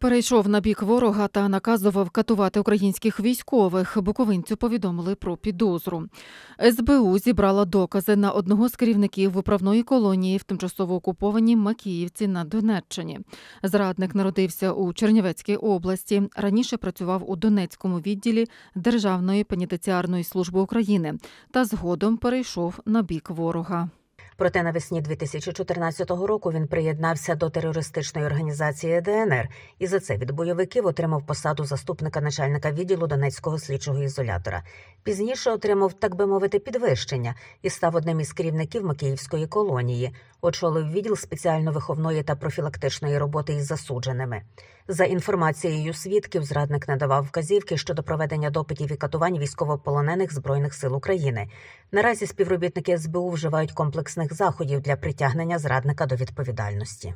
Перейшов на бік ворога та наказував катувати українських військових. Буковинцю повідомили про підозру. СБУ зібрала докази на одного з керівників виправної колонії в тимчасово окупованій Макіївці на Донеччині. Зрадник народився у Чернівецькій області. Раніше працював у Донецькому відділі Державної пенітенціарної служби України та згодом перейшов на бік ворога. Проте навесні 2014 року він приєднався до терористичної організації ДНР і за це від бойовиків отримав посаду заступника начальника відділу Донецького слідчого ізолятора. Пізніше отримав, так би мовити, підвищення і став одним із керівників Макіївської колонії. Очолив відділ спеціально-виховної та профілактичної роботи із засудженими. За інформацією свідків, зрадник надавав вказівки щодо проведення допитів і катувань військовополонених збройних сил України. Наразі співробітники СБУ вживають комплексних ефективних заходів для притягнення зрадника до відповідальності.